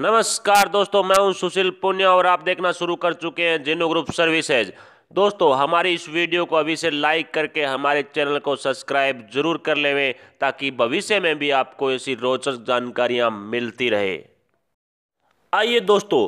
नमस्कार दोस्तों मैं हूं सुशील पुण्य और आप देखना शुरू कर चुके हैं जिनो ग्रुप सर्विसेज दोस्तों हमारी इस वीडियो को अभी से लाइक करके हमारे चैनल को सब्सक्राइब जरूर कर लेवे ताकि भविष्य में भी आपको ऐसी रोचक जानकारियां मिलती रहे आइए दोस्तों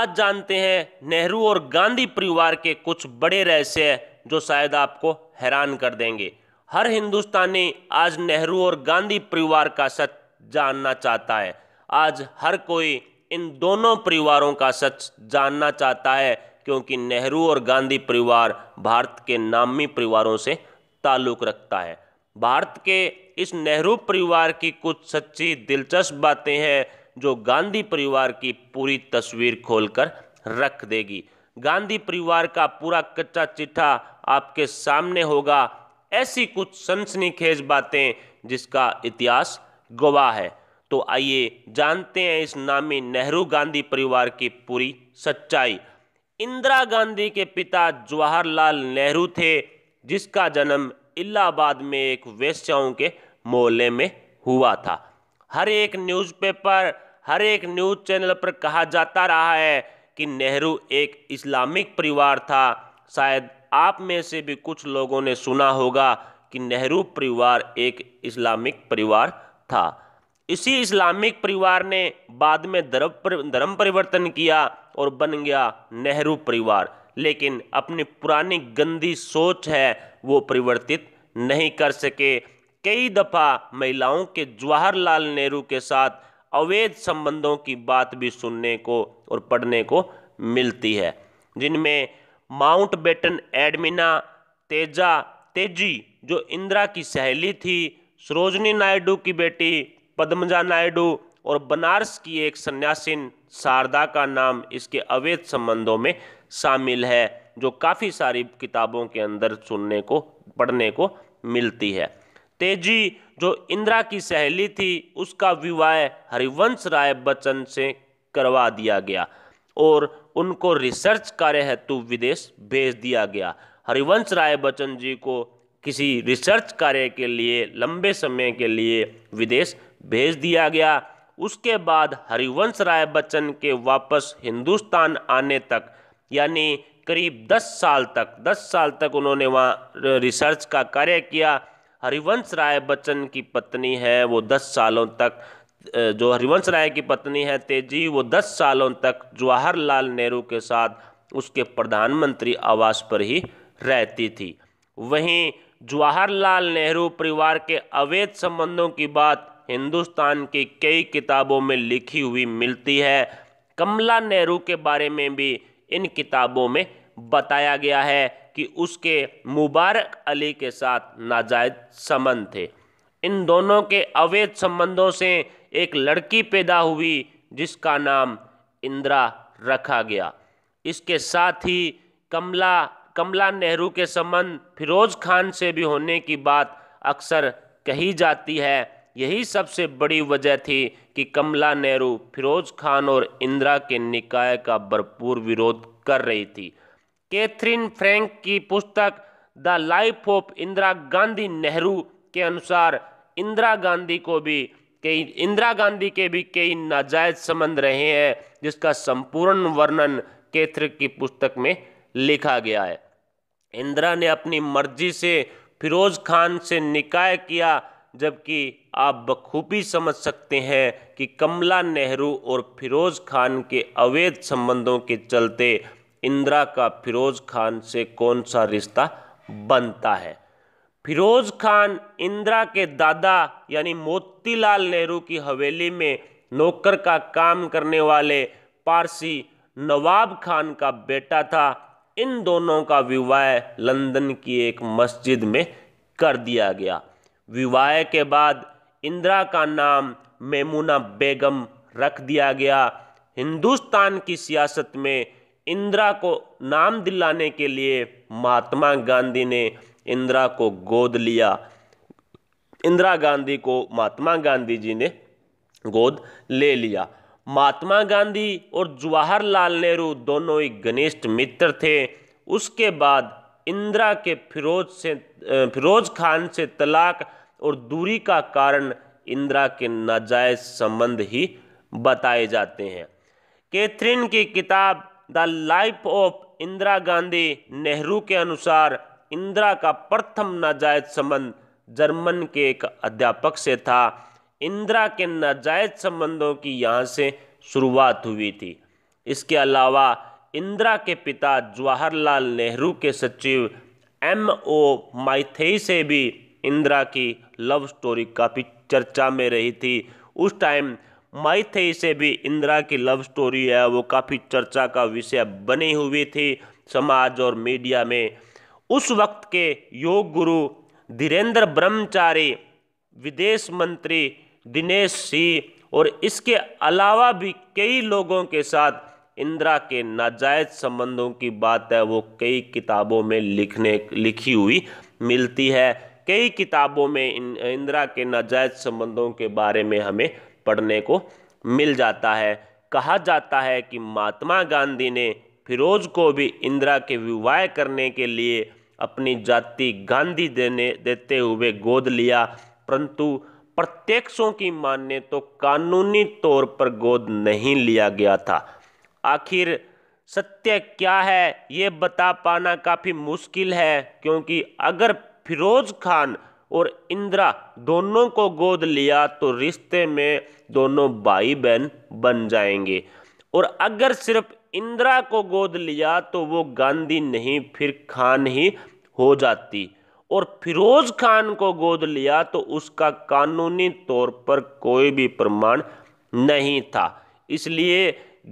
आज जानते हैं नेहरू और गांधी परिवार के कुछ बड़े रहस्य जो शायद आपको हैरान कर देंगे हर हिंदुस्तानी आज नेहरू और गांधी परिवार का सच जानना चाहता है आज हर कोई इन दोनों परिवारों का सच जानना चाहता है क्योंकि नेहरू और गांधी परिवार भारत के नामी परिवारों से ताल्लुक़ रखता है भारत के इस नेहरू परिवार की कुछ सच्ची दिलचस्प बातें हैं जो गांधी परिवार की पूरी तस्वीर खोलकर रख देगी गांधी परिवार का पूरा कच्चा चिट्ठा आपके सामने होगा ऐसी कुछ सनसनीखेज बातें जिसका इतिहास गवाह है तो आइए जानते हैं इस नामी नेहरू गांधी परिवार की पूरी सच्चाई इंदिरा गांधी के पिता जवाहरलाल नेहरू थे जिसका जन्म इलाहाबाद में एक वेश्याओं के मोहल्ले में हुआ था हर एक न्यूज़पेपर हर एक न्यूज़ चैनल पर कहा जाता रहा है कि नेहरू एक इस्लामिक परिवार था शायद आप में से भी कुछ लोगों ने सुना होगा कि नेहरू परिवार एक इस्लामिक परिवार था इसी इस्लामिक परिवार ने बाद में धर्म परिवर्तन किया और बन गया नेहरू परिवार लेकिन अपनी पुरानी गंदी सोच है वो परिवर्तित नहीं कर सके कई दफ़ा महिलाओं के जवाहरलाल नेहरू के साथ अवैध संबंधों की बात भी सुनने को और पढ़ने को मिलती है जिनमें माउंट बेटन एडमिना तेजा तेजी जो इंदिरा की सहेली थी सरोजनी नायडू की बेटी पद्मजा नायडू और बनारस की एक सन्यासिन शारदा का नाम इसके अवैध संबंधों में शामिल है जो काफ़ी सारी किताबों के अंदर सुनने को पढ़ने को मिलती है तेजी जो इंदिरा की सहेली थी उसका विवाह हरिवंश राय बच्चन से करवा दिया गया और उनको रिसर्च कार्य हेतु विदेश भेज दिया गया हरिवंश राय बच्चन जी को किसी रिसर्च कार्य के लिए लंबे समय के लिए विदेश भेज दिया गया उसके बाद हरिवंश राय बच्चन के वापस हिंदुस्तान आने तक यानी करीब 10 साल तक 10 साल तक उन्होंने वहाँ रिसर्च का कार्य किया हरिवंश राय बच्चन की पत्नी है वो 10 सालों तक जो हरिवंश राय की पत्नी है तेजी वो 10 सालों तक जवाहरलाल नेहरू के साथ उसके प्रधानमंत्री आवास पर ही रहती थी वहीं जवाहरलाल नेहरू परिवार के अवैध संबंधों की बात हिंदुस्तान की कई किताबों में लिखी हुई मिलती है कमला नेहरू के बारे में भी इन किताबों में बताया गया है कि उसके मुबारक अली के साथ नाजायज संबंध थे इन दोनों के अवैध संबंधों से एक लड़की पैदा हुई जिसका नाम इंदिरा रखा गया इसके साथ ही कमला कमला नेहरू के संबंध फिरोज़ खान से भी होने की बात अक्सर कही जाती है यही सबसे बड़ी वजह थी कि कमला नेहरू फिरोज खान और इंदिरा के निकाय का भरपूर विरोध कर रही थी कैथरीन फ्रैंक की पुस्तक the life of Indira Gandhi Nehru के अनुसार इंदिरा गांधी को भी कई इंदिरा गांधी के भी कई नाजायज संबंध रहे हैं जिसका संपूर्ण वर्णन कैथरिक की पुस्तक में लिखा गया है इंदिरा ने अपनी मर्जी से फिरोज खान से निकाय किया जबकि आप बखूबी समझ सकते हैं कि कमला नेहरू और फिरोज़ खान के अवैध संबंधों के चलते इंदिरा का फिरोज़ खान से कौन सा रिश्ता बनता है फिरोज़ खान इंदिरा के दादा यानी मोतीलाल नेहरू की हवेली में नौकर का काम करने वाले पारसी नवाब खान का बेटा था इन दोनों का विवाह लंदन की एक मस्जिद में कर दिया गया विवाह के बाद इंदिरा का नाम मेमुना बेगम रख दिया गया हिंदुस्तान की सियासत में इंदिरा को नाम दिलाने के लिए महात्मा गांधी ने इंदिरा को गोद लिया इंदिरा गांधी को महात्मा गांधी जी ने गोद ले लिया महात्मा गांधी और जवाहरलाल नेहरू दोनों ही घनिष्ठ मित्र थे उसके बाद इंदिरा के फिरोज से फिरोज खान से तलाक और दूरी का कारण इंदिरा के नाजायज संबंध ही बताए जाते हैं कैथरीन की किताब the life of Indira Gandhi Nehru के अनुसार इंदिरा का प्रथम नाजायज संबंध जर्मन के एक अध्यापक से था इंदिरा के नाजायज संबंधों की यहाँ से शुरुआत हुई थी इसके अलावा इंदिरा के पिता जवाहरलाल नेहरू के सचिव एम ओ माइथेई से भी इंदिरा की लव स्टोरी काफ़ी चर्चा में रही थी उस टाइम माइथेई से भी इंदिरा की लव स्टोरी है वो काफ़ी चर्चा का विषय बनी हुई थी समाज और मीडिया में उस वक्त के योग गुरु धीरेन्द्र ब्रह्मचारी विदेश मंत्री दिनेश सिंह और इसके अलावा भी कई लोगों के साथ इंदिरा के नाजायज संबंधों की बात है वो कई किताबों में लिखने लिखी हुई मिलती है कई किताबों में इंदिरा के नाजायज संबंधों के बारे में हमें पढ़ने को मिल जाता है कहा जाता है कि महात्मा गांधी ने फिरोज को भी इंदिरा के विवाह करने के लिए अपनी जाति गांधी देने देते हुए गोद लिया परंतु प्रत्यक्षों की माने तो कानूनी तौर पर गोद नहीं लिया गया था आखिर सत्य क्या है ये बता पाना काफ़ी मुश्किल है क्योंकि अगर फिरोज़ खान और इंदिरा दोनों को गोद लिया तो रिश्ते में दोनों भाई बहन बन जाएंगे और अगर सिर्फ इंदिरा को गोद लिया तो वो गांधी नहीं फिर खान ही हो जाती और फिरोज खान को गोद लिया तो उसका कानूनी तौर पर कोई भी प्रमाण नहीं था इसलिए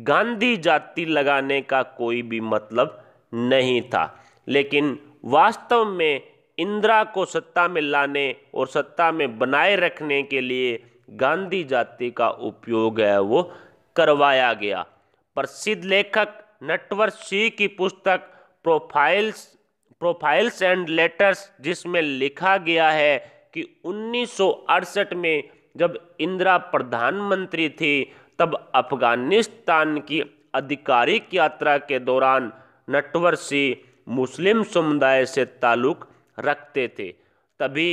गांधी जाति लगाने का कोई भी मतलब नहीं था लेकिन वास्तव में इंदिरा को सत्ता में लाने और सत्ता में बनाए रखने के लिए गांधी जाति का उपयोग है वो करवाया गया प्रसिद्ध लेखक नटवर सी की पुस्तक प्रोफाइल्स प्रोफाइल्स एंड लेटर्स जिसमें लिखा गया है कि 1968 में जब इंदिरा प्रधानमंत्री थी तब अफगानिस्तान की आधिकारिक यात्रा के दौरान नटवर सिंह मुस्लिम समुदाय से ताल्लुक़ रखते थे तभी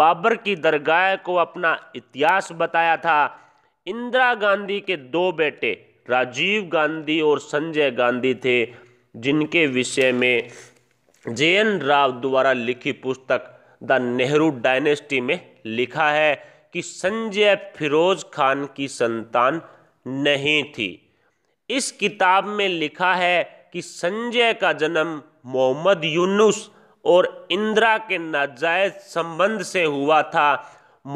बाबर की दरगाह को अपना इतिहास बताया था इंदिरा गांधी के दो बेटे राजीव गांधी और संजय गांधी थे जिनके विषय में जे एन राव द्वारा लिखी पुस्तक द नेहरू डायनेस्टी में लिखा है कि संजय फिरोज खान की संतान नहीं थी इस किताब में लिखा है कि संजय का जन्म मोहम्मद यूनुस और इंदिरा के नाजायज संबंध से हुआ था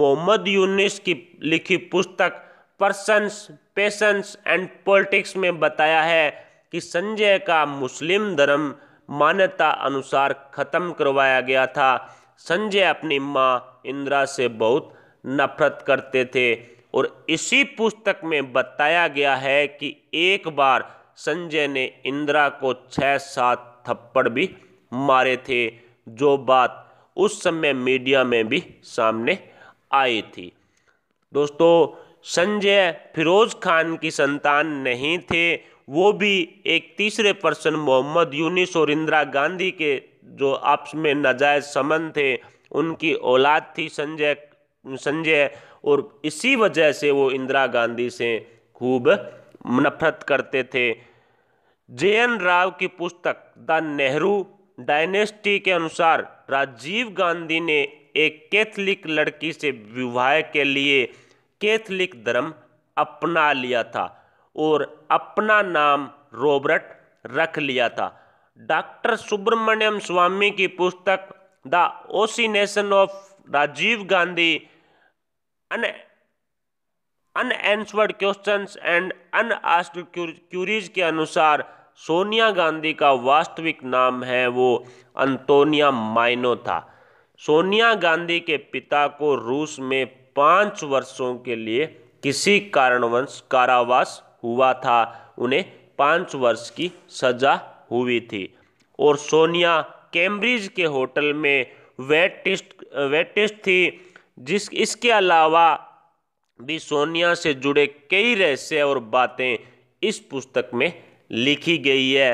मोहम्मद यूनुस की लिखी पुस्तक पर्सनस पेशेंस एंड पॉलिटिक्स में बताया है कि संजय का मुस्लिम धर्म मान्यता अनुसार ख़त्म करवाया गया था संजय अपनी माँ इंदिरा से बहुत नफरत करते थे और इसी पुस्तक में बताया गया है कि एक बार संजय ने इंदिरा को छः सात थप्पड़ भी मारे थे जो बात उस समय मीडिया में भी सामने आई थी दोस्तों संजय फिरोज़ खान की संतान नहीं थे वो भी एक तीसरे पर्सन मोहम्मद यूनिस और इंदिरा गांधी के जो आपस में नजायज़ समन थे उनकी औलाद थी संजय संजय और इसी वजह से वो इंदिरा गांधी से खूब नफरत करते थे जे एन राव की पुस्तक द नेहरू डायनेस्टी के अनुसार राजीव गांधी ने एक कैथलिक लड़की से विवाह के लिए कैथलिक धर्म अपना लिया था और अपना नाम रॉबर्ट रख लिया था डॉक्टर सुब्रमण्यम स्वामी की पुस्तक the assassination of Rajiv Gandhi un unanswered questions and unasked queries के अनुसार सोनिया गांधी का वास्तविक नाम है वो अंतोनिया माइनो था सोनिया गांधी के पिता को रूस में पाँच वर्षों के लिए किसी कारणवश कारावास हुआ था उन्हें पाँच वर्ष की सज़ा हुई थी और सोनिया कैम्ब्रिज के होटल में वेटिस्ट वेटिस्ट थी जिस इसके अलावा भी सोनिया से जुड़े कई रहस्य और बातें इस पुस्तक में लिखी गई है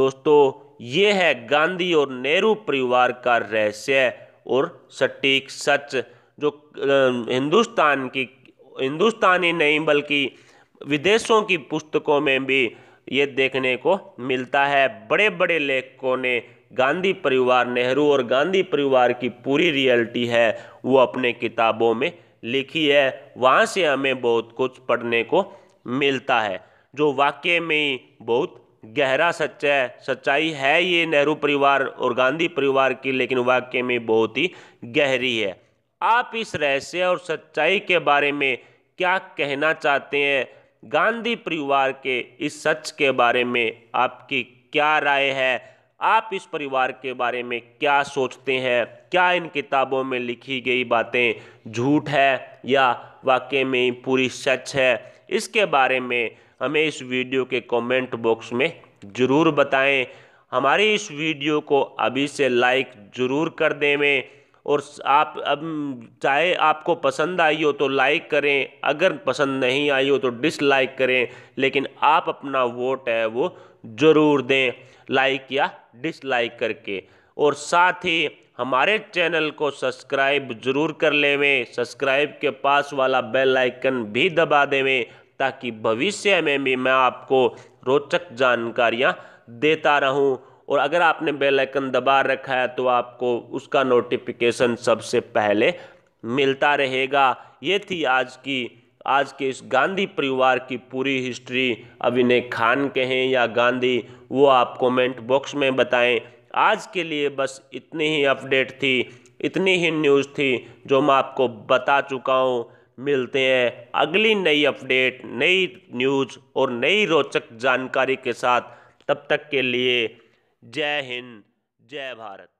दोस्तों ये है गांधी और नेहरू परिवार का रहस्य और सटीक सच जो हिंदुस्तान की हिंदुस्तानी नहीं बल्कि विदेशों की पुस्तकों में भी ये देखने को मिलता है बड़े बड़े लेखकों ने गांधी परिवार नेहरू और गांधी परिवार की पूरी रियलिटी है वो अपने किताबों में लिखी है वहाँ से हमें बहुत कुछ पढ़ने को मिलता है जो वाक्य में ही बहुत गहरा सच है सच्चाई है ये नेहरू परिवार और गांधी परिवार की लेकिन वाक्य में बहुत ही गहरी है आप इस रहस्य और सच्चाई के बारे में क्या कहना चाहते हैं गांधी परिवार के इस सच के बारे में आपकी क्या राय है आप इस परिवार के बारे में क्या सोचते हैं क्या इन किताबों में लिखी गई बातें झूठ है या वाकई में पूरी सच है इसके बारे में हमें इस वीडियो के कमेंट बॉक्स में ज़रूर बताएं हमारी इस वीडियो को अभी से लाइक ज़रूर कर दें और आप अब चाहे आपको पसंद आई हो तो लाइक करें अगर पसंद नहीं आई हो तो डिसलाइक करें लेकिन आप अपना वोट है वो ज़रूर दें लाइक या डिसलाइक करके और साथ ही हमारे चैनल को सब्सक्राइब ज़रूर कर लेवें सब्सक्राइब के पास वाला बेल आइकन भी दबा देवें ताकि भविष्य में भी मैं आपको रोचक जानकारियाँ देता रहूं और अगर आपने बेल आइकन दबा रखा है तो आपको उसका नोटिफिकेशन सबसे पहले मिलता रहेगा ये थी आज की आज के इस गांधी परिवार की पूरी हिस्ट्री अभिनय खान के हैं या गांधी वो आप कमेंट बॉक्स में बताएं आज के लिए बस इतनी ही अपडेट थी इतनी ही न्यूज़ थी जो मैं आपको बता चुका हूँ मिलते हैं अगली नई अपडेट नई न्यूज़ और नई रोचक जानकारी के साथ तब तक के लिए जय हिंद जय भारत